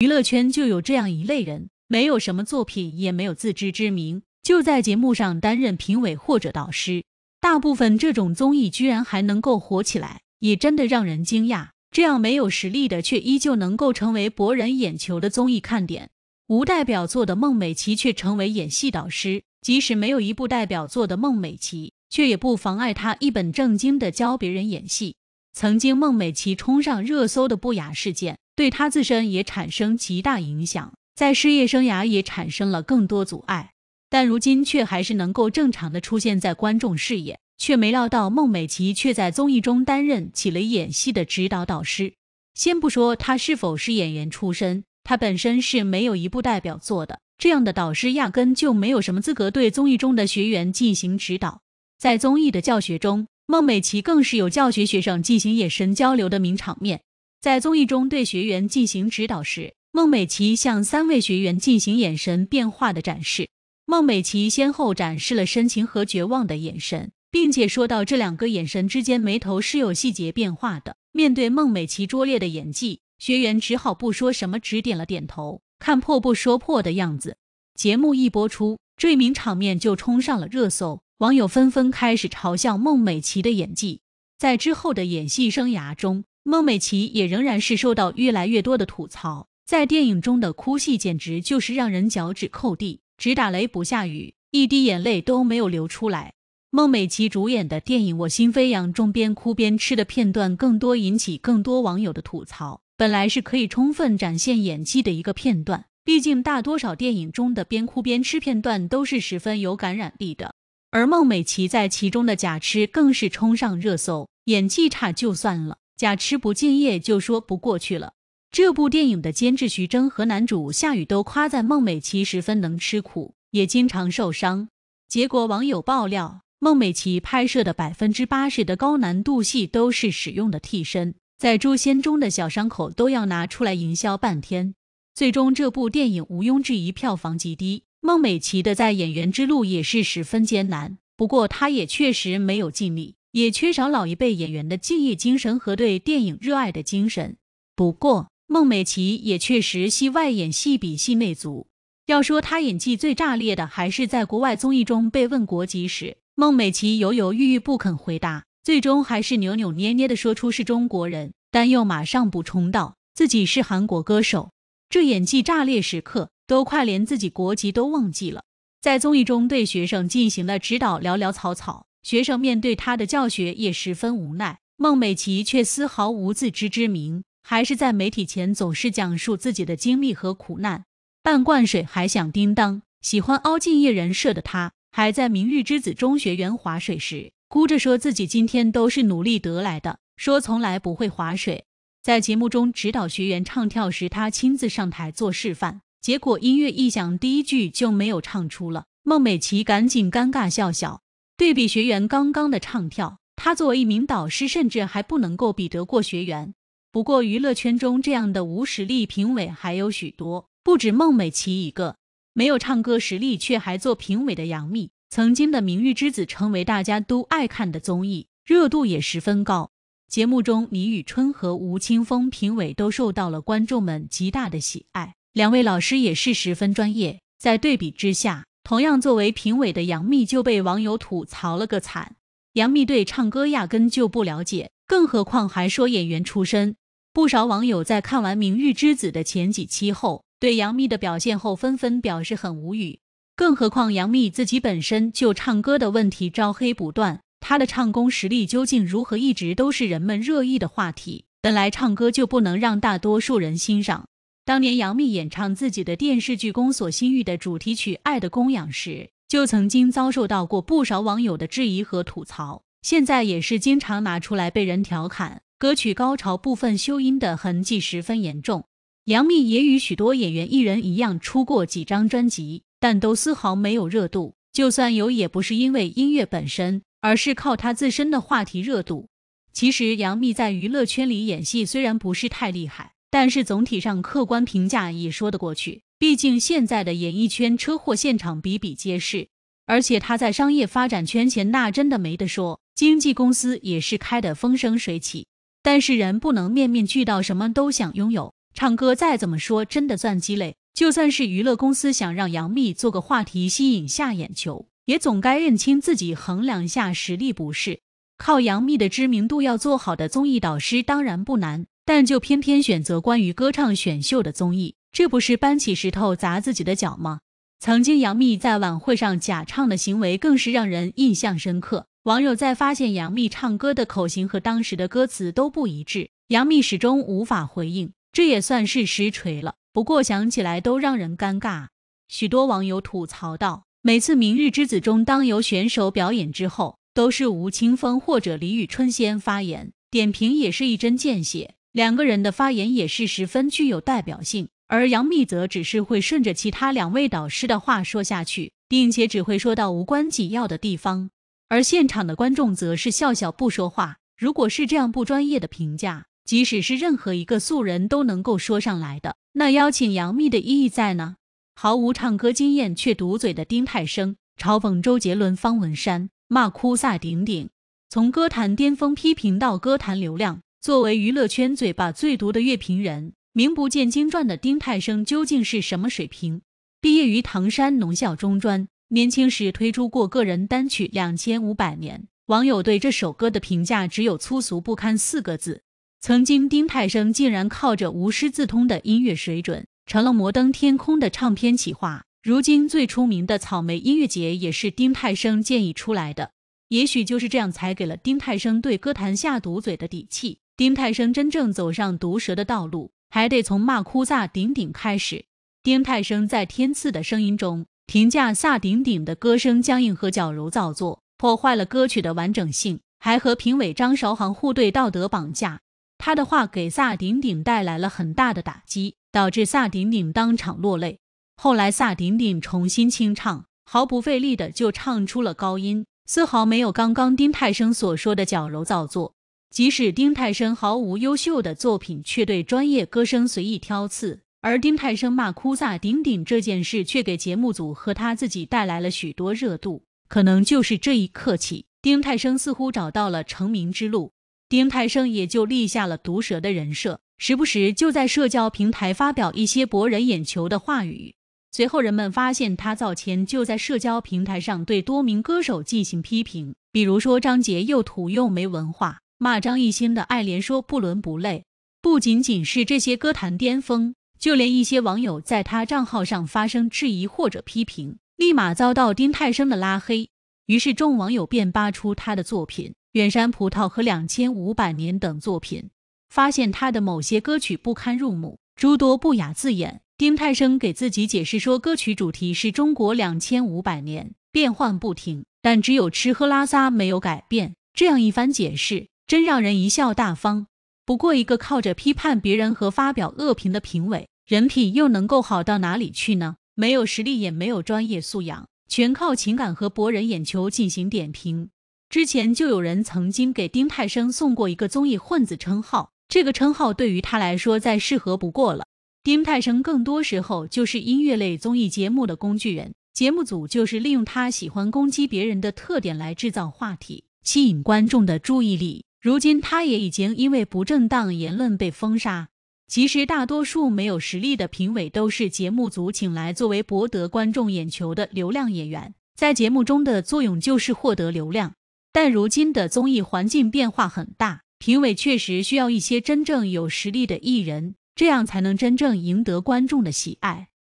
娱乐圈就有这样一类人，没有什么作品，也没有自知之明，就在节目上担任评委或者导师。大部分这种综艺居然还能够火起来，也真的让人惊讶。这样没有实力的，却依旧能够成为博人眼球的综艺看点。无代表作的孟美岐却成为演戏导师，即使没有一部代表作的孟美岐，却也不妨碍她一本正经的教别人演戏。曾经孟美岐冲上热搜的不雅事件。对他自身也产生极大影响，在事业生涯也产生了更多阻碍，但如今却还是能够正常的出现在观众视野，却没料到孟美岐却在综艺中担任起了演戏的指导导师。先不说她是否是演员出身，她本身是没有一部代表作的，这样的导师压根就没有什么资格对综艺中的学员进行指导。在综艺的教学中，孟美岐更是有教学学生进行眼神交流的名场面。在综艺中对学员进行指导时，孟美岐向三位学员进行眼神变化的展示。孟美岐先后展示了深情和绝望的眼神，并且说到这两个眼神之间眉头是有细节变化的。面对孟美岐拙劣的演技，学员只好不说什么，只点了点头，看破不说破的样子。节目一播出，坠名场面就冲上了热搜，网友纷纷开始嘲笑孟美岐的演技。在之后的演戏生涯中，孟美岐也仍然是受到越来越多的吐槽，在电影中的哭戏简直就是让人脚趾扣地，只打雷不下雨，一滴眼泪都没有流出来。孟美岐主演的电影《我心飞扬》中边哭边吃的片段，更多引起更多网友的吐槽。本来是可以充分展现演技的一个片段，毕竟大多少电影中的边哭边吃片段都是十分有感染力的，而孟美岐在其中的假吃更是冲上热搜。演技差就算了。假吃不敬业就说不过去了。这部电影的监制徐峥和男主夏雨都夸赞孟美岐十分能吃苦，也经常受伤。结果网友爆料，孟美岐拍摄的百分之八十的高难度戏都是使用的替身，在《诛仙》中的小伤口都要拿出来营销半天。最终这部电影毋庸置疑票房极低，孟美岐的在演员之路也是十分艰难。不过她也确实没有尽力。也缺少老一辈演员的敬业精神和对电影热爱的精神。不过，孟美岐也确实戏外演戏比戏内足。要说她演技最炸裂的，还是在国外综艺中被问国籍时，孟美岐犹犹豫豫不肯回答，最终还是扭扭捏捏的说出是中国人，但又马上补充道自己是韩国歌手。这演技炸裂时刻，都快连自己国籍都忘记了。在综艺中对学生进行了指导，寥寥草草。学生面对他的教学也十分无奈，孟美岐却丝毫无自知之明，还是在媒体前总是讲述自己的经历和苦难。半罐水还想叮当，喜欢凹敬业人设的他，还在《明日之子》中学员划水时，哭着说自己今天都是努力得来的，说从来不会划水。在节目中指导学员唱跳时，他亲自上台做示范，结果音乐一响，第一句就没有唱出了。孟美岐赶紧尴尬笑笑。对比学员刚刚的唱跳，他作为一名导师，甚至还不能够比得过学员。不过娱乐圈中这样的无实力评委还有许多，不止孟美岐一个。没有唱歌实力却还做评委的杨幂，曾经的《明日之子》成为大家都爱看的综艺，热度也十分高。节目中，李宇春和吴青峰评委都受到了观众们极大的喜爱，两位老师也是十分专业。在对比之下。同样作为评委的杨幂就被网友吐槽了个惨，杨幂对唱歌压根就不了解，更何况还说演员出身。不少网友在看完《明日之子》的前几期后，对杨幂的表现后纷纷表示很无语。更何况杨幂自己本身就唱歌的问题招黑不断，她的唱功实力究竟如何，一直都是人们热议的话题。本来唱歌就不能让大多数人欣赏。当年杨幂演唱自己的电视剧《宫锁心玉》的主题曲《爱的供养》时，就曾经遭受到过不少网友的质疑和吐槽，现在也是经常拿出来被人调侃。歌曲高潮部分修音的痕迹十分严重。杨幂也与许多演员艺人一样，出过几张专辑，但都丝毫没有热度，就算有，也不是因为音乐本身，而是靠她自身的话题热度。其实杨幂在娱乐圈里演戏虽然不是太厉害。但是总体上客观评价也说得过去，毕竟现在的演艺圈车祸现场比比皆是，而且他在商业发展圈前那真的没得说，经纪公司也是开得风生水起。但是人不能面面俱到，什么都想拥有。唱歌再怎么说真的算积累，就算是娱乐公司想让杨幂做个话题吸引下眼球，也总该认清自己，衡量下实力不是？靠杨幂的知名度要做好的综艺导师当然不难。但就偏偏选择关于歌唱选秀的综艺，这不是搬起石头砸自己的脚吗？曾经杨幂在晚会上假唱的行为更是让人印象深刻。网友在发现杨幂唱歌的口型和当时的歌词都不一致，杨幂始终无法回应，这也算是实锤了。不过想起来都让人尴尬。许多网友吐槽道，每次《明日之子》中当有选手表演之后，都是吴青峰或者李宇春先发言，点评也是一针见血。两个人的发言也是十分具有代表性，而杨幂则只是会顺着其他两位导师的话说下去，并且只会说到无关紧要的地方，而现场的观众则是笑笑不说话。如果是这样不专业的评价，即使是任何一个素人都能够说上来的，那邀请杨幂的意义在呢？毫无唱歌经验却堵嘴的丁太升嘲讽周杰伦、方文山，骂哭萨顶顶，从歌坛巅峰批评到歌坛流量。作为娱乐圈嘴巴最毒的乐评人，名不见经传的丁泰生究竟是什么水平？毕业于唐山农校中专，年轻时推出过个人单曲《两千五百年》，网友对这首歌的评价只有“粗俗不堪”四个字。曾经，丁泰生竟然靠着无师自通的音乐水准，成了摩登天空的唱片企划。如今最出名的草莓音乐节也是丁泰生建议出来的。也许就是这样，才给了丁泰生对歌坛下毒嘴的底气。丁太升真正走上毒舌的道路，还得从骂哭萨顶顶开始。丁太升在天赐的声音中评价萨顶顶的歌声僵硬和矫揉造作，破坏了歌曲的完整性，还和评委张韶涵互对道德绑架。他的话给萨顶顶带来了很大的打击，导致萨顶顶当场落泪。后来萨顶顶重新清唱，毫不费力的就唱出了高音，丝毫没有刚刚丁太升所说的矫揉造作。即使丁太升毫无优秀的作品，却对专业歌声随意挑刺。而丁太升骂哭萨顶顶这件事，却给节目组和他自己带来了许多热度。可能就是这一刻起，丁太升似乎找到了成名之路。丁太升也就立下了毒舌的人设，时不时就在社交平台发表一些博人眼球的话语。随后，人们发现他造前就在社交平台上对多名歌手进行批评，比如说张杰又土又没文化。骂张艺兴的《爱莲说》不伦不类，不仅仅是这些歌坛巅峰，就连一些网友在他账号上发生质疑或者批评，立马遭到丁太升的拉黑。于是众网友便扒出他的作品《远山葡萄》和《两千五百年》等作品，发现他的某些歌曲不堪入目，诸多不雅字眼。丁太升给自己解释说，歌曲主题是中国两千五百年变幻不停，但只有吃喝拉撒没有改变。这样一番解释。真让人贻笑大方。不过，一个靠着批判别人和发表恶评的评委，人品又能够好到哪里去呢？没有实力，也没有专业素养，全靠情感和博人眼球进行点评。之前就有人曾经给丁太升送过一个综艺混子称号，这个称号对于他来说再适合不过了。丁太升更多时候就是音乐类综艺节目的工具人，节目组就是利用他喜欢攻击别人的特点来制造话题，吸引观众的注意力。如今，他也已经因为不正当言论被封杀。其实，大多数没有实力的评委都是节目组请来作为博得观众眼球的流量演员，在节目中的作用就是获得流量。但如今的综艺环境变化很大，评委确实需要一些真正有实力的艺人，这样才能真正赢得观众的喜爱。